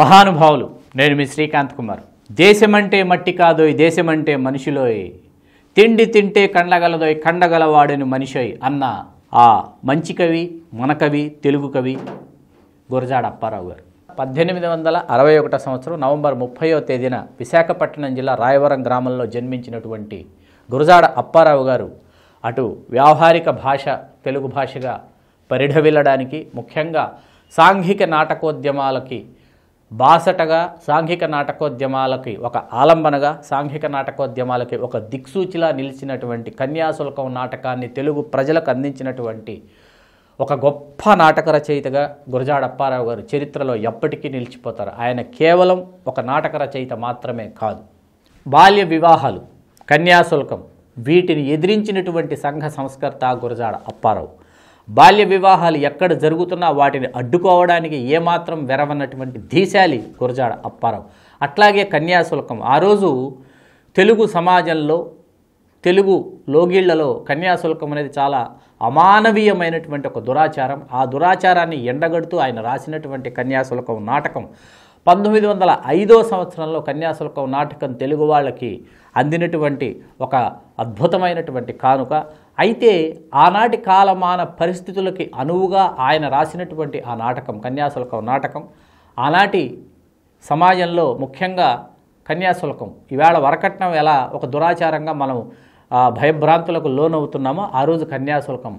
మహానుభావులు నేను మీ శ్రీకాంత్ కుమార్ దేశమంటే మట్టి కాదోయ్ దేశమంటే మనిషిలోయ్ తిండి తింటే కండగలదోయ్ కండగలవాడని మనిషోయ్ అన్న ఆ మంచి కవి మన కవి తెలుగు కవి గురజాడ అప్పారావు గారు పద్దెనిమిది వందల అరవై ఒకటో సంవత్సరం నవంబర్ ముప్పయో తేదీన విశాఖపట్నం జిల్లా రాయవరం గ్రామంలో జన్మించినటువంటి గురజాడ అప్పారావు గారు అటు వ్యావహారిక భాష తెలుగు భాషగా పరిఢవిల్లడానికి ముఖ్యంగా సాంఘిక నాటకోద్యమాలకి బాసటగా సాంఘిక నాటకోద్యమాలకి ఒక ఆలంబనగా సాంఘిక నాటకోద్యమాలకి ఒక దిక్సూచిలా నిలిచినటువంటి కన్యాశుల్కం నాటకాన్ని తెలుగు ప్రజలకు అందించినటువంటి ఒక గొప్ప నాటక రచయితగా గురజాడ అప్పారావు గారు చరిత్రలో ఎప్పటికీ నిలిచిపోతారు ఆయన కేవలం ఒక నాటక రచయిత మాత్రమే కాదు బాల్య వివాహాలు కన్యాశుల్కం వీటిని ఎదిరించినటువంటి సంఘ సంస్కర్త గురజాడ అప్పారావు బాల్య వివాహాలు ఎక్కడ జరుగుతున్నా వాటిని అడ్డుకోవడానికి ఏమాత్రం వెరవన్నటువంటి దీశాలి గురజాడ అప్పారావు అట్లాగే కన్యాశుల్కం ఆ రోజు తెలుగు సమాజంలో తెలుగు లోగిళ్లలో కన్యాశుల్కం అనేది చాలా అమానవీయమైనటువంటి ఒక దురాచారం ఆ దురాచారాన్ని ఎండగడుతూ ఆయన రాసినటువంటి కన్యాశుల్కం నాటకం పంతొమ్మిది వందల ఐదో సంవత్సరంలో కన్యాశుల్కం నాటకం తెలుగు వాళ్ళకి అందినటువంటి ఒక అద్భుతమైనటువంటి కానుక అయితే ఆనాటి కాలమాన పరిస్థితులకి అనువుగా ఆయన రాసినటువంటి ఆ నాటకం కన్యాశుల్కం నాటకం ఆనాటి సమాజంలో ముఖ్యంగా కన్యాశుల్కం ఈవేళ వరకట్నం ఎలా ఒక దురాచారంగా మనం భయభ్రాంతులకు లోనవుతున్నామో ఆ రోజు కన్యాశుల్కం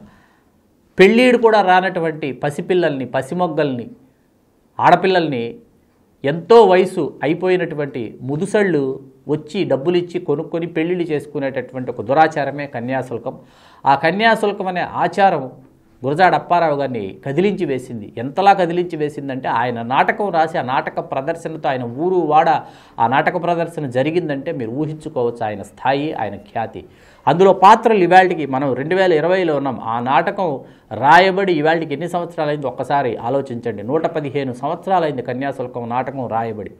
పెళ్ళీడు కూడా రానటువంటి పసిపిల్లల్ని పసిమొగ్గల్ని ఆడపిల్లల్ని ఎంతో వయసు అయిపోయినటువంటి ముదుసళ్ళు వచ్చి డబ్బులిచ్చి కొనుక్కొని పెళ్ళిళ్ళు చేసుకునేటటువంటి ఒక దురాచారమే కన్యాశుల్కం ఆ కన్యాశుల్కం అనే ఆచారం గురజాడ అప్పారావు గారిని కదిలించి వేసింది ఎంతలా కదిలించి వేసిందంటే ఆయన నాటకం రాసి ఆ నాటక ప్రదర్శనతో ఆయన ఊరు వాడ ఆ నాటక ప్రదర్శన జరిగిందంటే మీరు ఊహించుకోవచ్చు ఆయన స్థాయి ఆయన ఖ్యాతి అందులో పాత్రలు ఇవాళకి మనం రెండు వేల ఇరవైలో ఉన్నాం ఆ నాటకం రాయబడి ఇవాళకి ఎన్ని సంవత్సరాలైంది ఒక్కసారి ఆలోచించండి నూట పదిహేను సంవత్సరాలైంది కన్యాశుల్కం నాటకం రాయబడి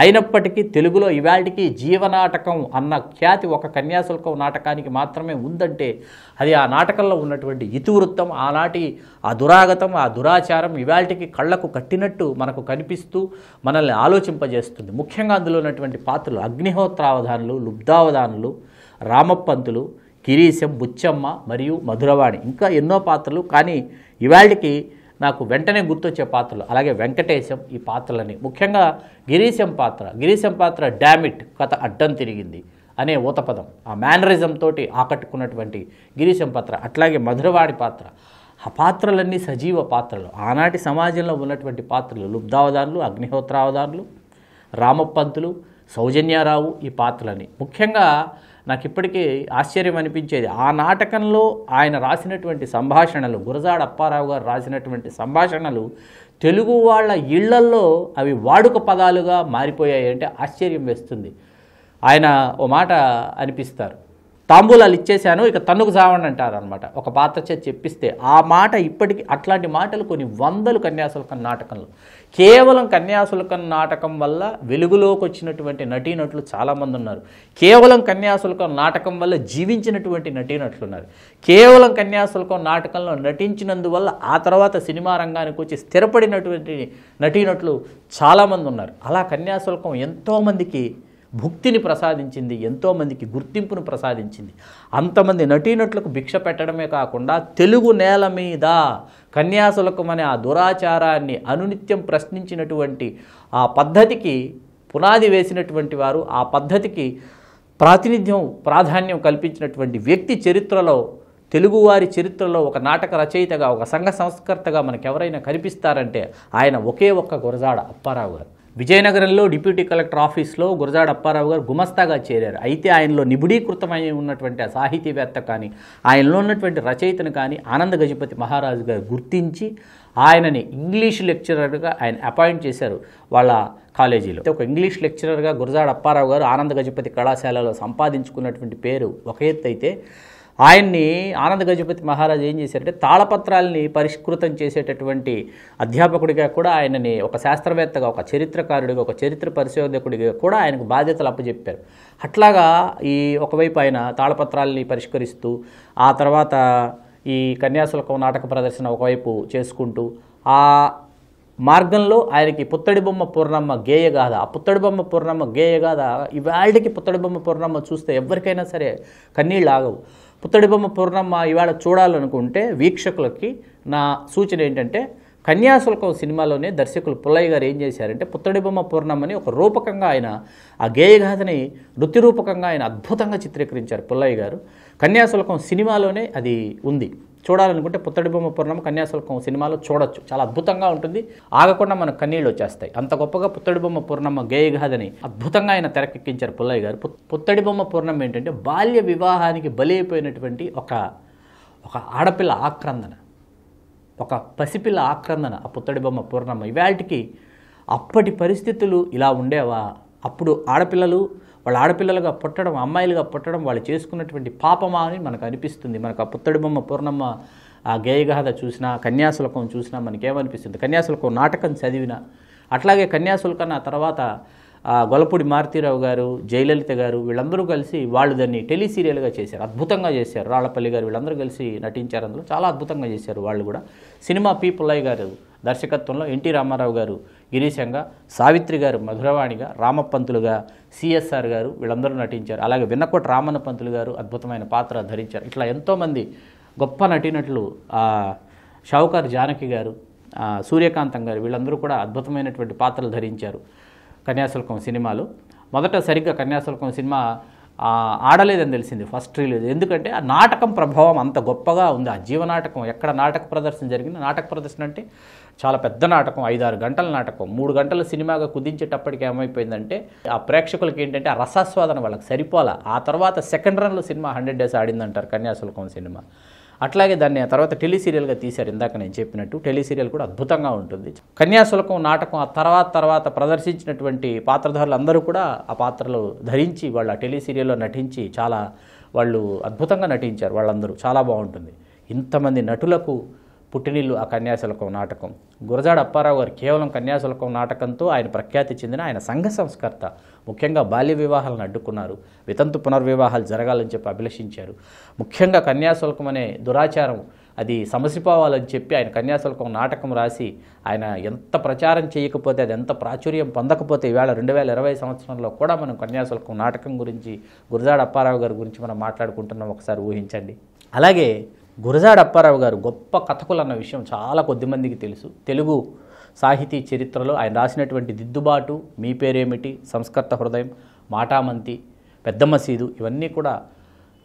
అయినప్పటికీ తెలుగులో ఇవాటికి జీవనాటకం అన్న ఖ్యాతి ఒక కన్యాశుల్కం నాటకానికి మాత్రమే ఉందంటే అది ఆ నాటకంలో ఉన్నటువంటి ఇతివృత్తం ఆనాటి ఆ దురాగతం ఆ దురాచారం ఇవాటికి కళ్ళకు కట్టినట్టు మనకు కనిపిస్తూ మనల్ని ఆలోచింపజేస్తుంది ముఖ్యంగా అందులో ఉన్నటువంటి పాత్రలు అగ్నిహోత్రావధానులు లుబ్ధావధానులు రామపంతులు కిరీశం బుచ్చమ్మ మరియు మధురవాణి ఇంకా ఎన్నో పాత్రలు కానీ ఇవాళకి నాకు వెంటనే గుర్తొచ్చే పాత్రలు అలాగే వెంకటేశం ఈ పాత్రలని ముఖ్యంగా గిరీశం పాత్ర గిరీశం పాత్ర డామిట్ కథ అడ్డం తిరిగింది అనే ఊతపదం ఆ మేనరిజం తోటి ఆకట్టుకున్నటువంటి గిరీశం పాత్ర అట్లాగే మధురవాడి పాత్ర ఆ పాత్రలన్నీ సజీవ పాత్రలు ఆనాటి సమాజంలో ఉన్నటువంటి పాత్రలు లుబ్ధావదారులు అగ్నిహోత్రావదారులు రామపంతులు సౌజన్యారావు ఈ పాత్రలని ముఖ్యంగా నాకు ఇప్పటికీ ఆశ్చర్యం అనిపించేది ఆ నాటకంలో ఆయన రాసినటువంటి సంభాషణలు గురజాడ అప్పారావు గారు రాసినటువంటి సంభాషణలు తెలుగు వాళ్ళ ఇళ్లల్లో అవి వాడుక పదాలుగా మారిపోయాయి అంటే ఆశ్చర్యం వేస్తుంది ఆయన ఓ మాట అనిపిస్తారు తాంబూలాలు ఇచ్చేశాను ఇక తన్నుకు చావండి అంటారు అనమాట ఒక పాత్ర చేతి చెప్పిస్తే ఆ మాట ఇప్పటికీ అట్లాంటి మాటలు కొన్ని వందలు కన్యాశుల్కం నాటకంలో కేవలం కన్యాశుల్కం నాటకం వల్ల వెలుగులోకి వచ్చినటువంటి నటీనటులు చాలామంది ఉన్నారు కేవలం కన్యాశుల్కం నాటకం వల్ల జీవించినటువంటి నటీనటులు ఉన్నారు కేవలం కన్యాశుల్కం నాటకంలో నటించినందువల్ల ఆ తర్వాత సినిమా రంగానికి వచ్చి స్థిరపడినటువంటి నటీనటులు చాలామంది ఉన్నారు అలా కన్యాశుల్కం ఎంతోమందికి భుక్తిని ప్రసాదించింది ఎంతోమందికి గుర్తింపును ప్రసాదించింది అంతమంది నటీనటులకు భిక్ష పెట్టడమే కాకుండా తెలుగు నేల మీద కన్యాశులకమనే ఆ దురాచారాన్ని అనునిత్యం ప్రశ్నించినటువంటి ఆ పద్ధతికి పునాది వేసినటువంటి వారు ఆ పద్ధతికి ప్రాతినిధ్యం ప్రాధాన్యం కల్పించినటువంటి వ్యక్తి చరిత్రలో తెలుగువారి చరిత్రలో ఒక నాటక రచయితగా ఒక సంఘ సంస్కర్తగా మనకెవరైనా కనిపిస్తారంటే ఆయన ఒకే ఒక్క గురజాడ అప్పారావు గారు విజయనగరంలో డిప్యూటీ కలెక్టర్ ఆఫీస్లో గురజాడ అప్పారావు గారు గుమస్తాగా చేరారు అయితే ఆయనలో నిబుడీకృతమై ఉన్నటువంటి ఆ సాహితీవేత్త కానీ ఆయనలో ఉన్నటువంటి రచయితను కానీ ఆనంద గజపతి మహారాజు గారు గుర్తించి ఆయనని ఇంగ్లీష్ లెక్చరర్గా ఆయన అపాయింట్ చేశారు వాళ్ళ కాలేజీలో అయితే ఒక ఇంగ్లీష్ లెక్చరర్గా గురజాడ అప్పారావు గారు ఆనంద గజపతి కళాశాలలో సంపాదించుకున్నటువంటి పేరు ఒక ఎత్తు అయితే ఆయన్ని ఆనంద గజపతి మహారాజ్ ఏం చేశారంటే తాళపత్రాల్ని పరిష్కృతం చేసేటటువంటి అధ్యాపకుడిగా కూడా ఆయనని ఒక శాస్త్రవేత్తగా ఒక చరిత్రకారుడిగా ఒక చరిత్ర పరిశోధకుడిగా కూడా ఆయనకు బాధ్యతలు అప్పచెప్పారు అట్లాగా ఈ ఒకవైపు ఆయన తాళపత్రాలని పరిష్కరిస్తూ ఆ తర్వాత ఈ కన్యాశులకం నాటక ప్రదర్శన ఒకవైపు చేసుకుంటూ ఆ మార్గంలో ఆయనకి పుత్తడిబొమ్మ పూర్ణమ్మ గేయగాథ ఆ బొమ్మ పూర్ణమ్మ గేయగాథ ఇవాళకి బొమ్మ పూర్ణమ్మ చూస్తే ఎవరికైనా సరే కన్నీళ్ళు ఆగవు పుత్తడి బొమ్మ పూర్ణమ్మ ఇవాళ చూడాలనుకుంటే వీక్షకులకి నా సూచన ఏంటంటే కన్యాశుల్కం సినిమాలోనే దర్శకులు పుల్లయ్య గారు ఏం చేశారంటే పుత్తడి బొమ్మ పూర్ణమ్మని ఒక రూపకంగా ఆయన ఆ గేయగాథని నృత్య రూపకంగా ఆయన అద్భుతంగా చిత్రీకరించారు పుల్లయ్య గారు కన్యాశుల్కం సినిమాలోనే అది ఉంది చూడాలనుకుంటే పుత్తడి బొమ్మ పూర్ణం కన్యాశుల్కం సినిమాలో చూడొచ్చు చాలా అద్భుతంగా ఉంటుంది ఆగకుండా మనకు కన్నీళ్ళు వచ్చేస్తాయి అంత గొప్పగా పుత్తడి బొమ్మ పూర్ణమ్మ గేయగాదని అద్భుతంగా ఆయన తెరకెక్కించారు పుల్లయ్య గారు పుత్తడి బొమ్మ పూర్ణం ఏంటంటే బాల్య వివాహానికి బలైపోయినటువంటి ఒక ఒక ఆడపిల్ల ఆక్రందన ఒక పసిపిల్ల ఆక్రందన ఆ పుత్తడి బొమ్మ పూర్ణమ్మ ఇవాటికి అప్పటి పరిస్థితులు ఇలా ఉండేవా అప్పుడు ఆడపిల్లలు వాళ్ళు ఆడపిల్లలుగా పుట్టడం అమ్మాయిలుగా పుట్టడం వాళ్ళు చేసుకున్నటువంటి పాపమా అని మనకు అనిపిస్తుంది మనకు ఆ బొమ్మ పూర్ణమ్మ ఆ గేయగాథ చూసినా కన్యాశులకం చూసినా మనకేమనిపిస్తుంది కన్యాశులకం నాటకం చదివిన అట్లాగే కన్యాశుల్కం తర్వాత గొలపూడి మారుతీరావు గారు జయలలిత గారు వీళ్ళందరూ కలిసి వాళ్ళు దాన్ని టెలిసీరియల్గా చేశారు అద్భుతంగా చేశారు రాళ్లపల్లి గారు వీళ్ళందరూ కలిసి నటించారు అందులో చాలా అద్భుతంగా చేశారు వాళ్ళు కూడా సినిమా పి పుల్లయ్య గారు దర్శకత్వంలో ఎన్టీ రామారావు గారు గిరీశంగా సావిత్రి గారు మధురవాణిగా రామపంతులుగా సిఎస్ఆర్ గారు వీళ్ళందరూ నటించారు అలాగే విన్నకోట రామన్న పంతులు గారు అద్భుతమైన పాత్ర ధరించారు ఇట్లా ఎంతోమంది గొప్ప నటినట్లు షావుకార్ జానకి గారు సూర్యకాంతం గారు వీళ్ళందరూ కూడా అద్భుతమైనటువంటి పాత్రలు ధరించారు కన్యాశుల్కం సినిమాలు మొదట సరిగ్గా కన్యాశుల్కం సినిమా ఆడలేదని తెలిసింది ఫస్ట్ రిలీజ్ ఎందుకంటే ఆ నాటకం ప్రభావం అంత గొప్పగా ఉంది ఆ జీవనాటకం ఎక్కడ నాటక ప్రదర్శన జరిగింది నాటక ప్రదర్శన అంటే చాలా పెద్ద నాటకం ఐదారు గంటల నాటకం మూడు గంటల సినిమాగా కుదించేటప్పటికి ఏమైపోయిందంటే ఆ ప్రేక్షకులకి ఏంటంటే ఆ రసాస్వాదన వాళ్ళకి సరిపోలా ఆ తర్వాత సెకండ్ రన్లో సినిమా హండ్రెడ్ డేస్ ఆడిందంటారు కన్యాశుల్కం సినిమా అట్లాగే దాన్ని తర్వాత టెలిసీరియల్గా తీశారు ఇందాక నేను చెప్పినట్టు టెలిసీరియల్ కూడా అద్భుతంగా ఉంటుంది కన్యాశులకం నాటకం ఆ తర్వాత తర్వాత ప్రదర్శించినటువంటి పాత్రధారులు అందరూ కూడా ఆ పాత్రలు ధరించి వాళ్ళు ఆ టెలిసీరియల్లో నటించి చాలా వాళ్ళు అద్భుతంగా నటించారు వాళ్ళందరూ చాలా బాగుంటుంది ఇంతమంది నటులకు పుట్టినిల్లు ఆ కన్యాశులకం నాటకం గురజాడ అప్పారావు గారు కేవలం కన్యాశులకం నాటకంతో ఆయన ప్రఖ్యాతి చెందిన ఆయన సంఘ సంస్కర్త ముఖ్యంగా బాల్య వివాహాలను అడ్డుకున్నారు వితంతు పునర్వివాహాలు జరగాలని చెప్పి అభిలషించారు ముఖ్యంగా కన్యాశులకం అనే దురాచారం అది సమసిపోవాలని చెప్పి ఆయన కన్యాశుల్కం నాటకం రాసి ఆయన ఎంత ప్రచారం చేయకపోతే అది ఎంత ప్రాచుర్యం పొందకపోతే ఈవేళ రెండు వేల ఇరవై సంవత్సరంలో కూడా మనం కన్యాశుల్కం నాటకం గురించి గురజాడ అప్పారావు గారి గురించి మనం మాట్లాడుకుంటున్నాం ఒకసారి ఊహించండి అలాగే గురజాడ అప్పారావు గారు గొప్ప కథకులు అన్న విషయం చాలా కొద్దిమందికి తెలుసు తెలుగు సాహితీ చరిత్రలో ఆయన రాసినటువంటి దిద్దుబాటు మీ పేరేమిటి సంస్కర్త హృదయం మాటామంతి పెద్ద మసీదు ఇవన్నీ కూడా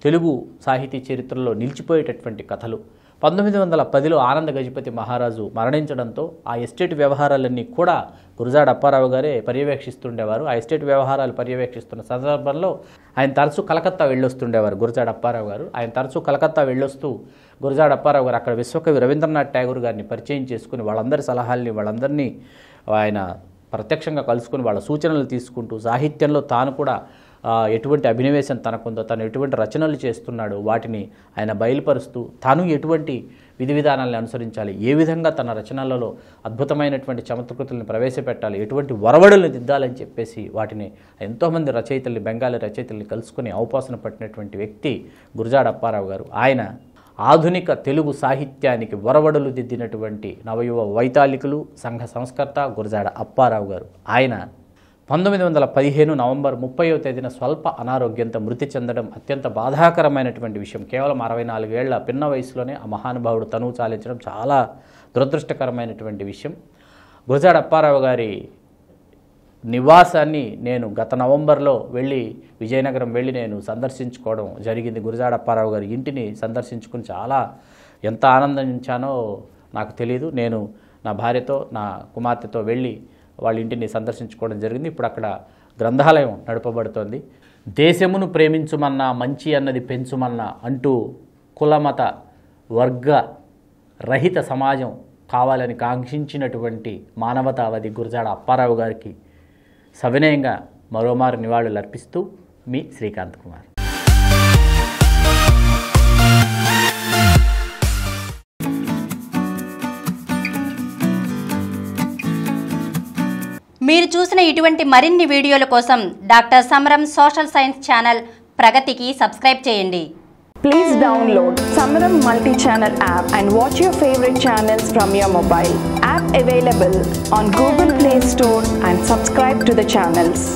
తెలుగు సాహితీ చరిత్రలో నిలిచిపోయేటటువంటి కథలు పంతొమ్మిది వందల పదిలో ఆనంద గజపతి మహారాజు మరణించడంతో ఆ ఎస్టేట్ వ్యవహారాలన్నీ కూడా గురజాడ అప్పారావు గారే పర్యవేక్షిస్తుండేవారు ఆ ఎస్టేట్ వ్యవహారాలు పర్యవేక్షిస్తున్న సందర్భంలో ఆయన తరచూ కలకత్తా వెళ్ళొస్తుండేవారు గురజాడ అప్పారావు గారు ఆయన తరచూ కలకత్తా వెళ్ళొస్తూ గురజాడ అప్పారావు గారు అక్కడ విశ్వకవి రవీంద్రనాథ్ ఠాగూర్ గారిని పరిచయం చేసుకుని వాళ్ళందరి సలహాల్ని వాళ్ళందరినీ ఆయన ప్రత్యక్షంగా కలుసుకుని వాళ్ళ సూచనలు తీసుకుంటూ సాహిత్యంలో తాను కూడా ఎటువంటి అభినవేశం తనకుందో తను ఎటువంటి రచనలు చేస్తున్నాడు వాటిని ఆయన బయలుపరుస్తూ తాను ఎటువంటి విధి విధానాలను అనుసరించాలి ఏ విధంగా తన రచనలలో అద్భుతమైనటువంటి చమత్కృతులను ప్రవేశపెట్టాలి ఎటువంటి వరవడులను దిద్దాలని చెప్పేసి వాటిని ఎంతోమంది రచయితల్ని బెంగాలీ రచయితల్ని కలుసుకుని అవపాసన పట్టినటువంటి వ్యక్తి గురజాడ అప్పారావు గారు ఆయన ఆధునిక తెలుగు సాహిత్యానికి వరవడలు దిద్దినటువంటి నవయువ వైతాళికులు సంఘ సంస్కర్త గురజాడ అప్పారావు గారు ఆయన పంతొమ్మిది వందల పదిహేను నవంబర్ ముప్పైవ తేదీన స్వల్ప అనారోగ్యంతో మృతి చెందడం అత్యంత బాధాకరమైనటువంటి విషయం కేవలం అరవై నాలుగేళ్ల పిన్న వయసులోనే ఆ మహానుభావుడు తనువు చాలించడం చాలా దురదృష్టకరమైనటువంటి విషయం గురజాడ అప్పారావు గారి నివాసాన్ని నేను గత నవంబర్లో వెళ్ళి విజయనగరం వెళ్ళి నేను సందర్శించుకోవడం జరిగింది గురజాడ అప్పారావు గారి ఇంటిని సందర్శించుకుని చాలా ఎంత ఆనందించానో నాకు తెలీదు నేను నా భార్యతో నా కుమార్తెతో వెళ్ళి వాళ్ళ ఇంటిని సందర్శించుకోవడం జరిగింది ఇప్పుడు అక్కడ గ్రంథాలయం నడపబడుతోంది దేశమును ప్రేమించుమన్నా మంచి అన్నది పెంచుమన్నా అంటూ కులమత వర్గ రహిత సమాజం కావాలని కాంక్షించినటువంటి మానవతావాది గురజాడ అప్పారావు గారికి సవినయంగా మరోమారు నివాళులు అర్పిస్తూ మీ శ్రీకాంత్ కుమార్ మీరు చూసిన ఇటువంటి మరిన్ని వీడియోల కోసం doctor Samaram social science channel ప్రగతికి సబ్స్క్రైబ్ చేయండి please download Samaram multi channel app and watch your favourite channels from your mobile app available on Google Play Store and subscribe to the channels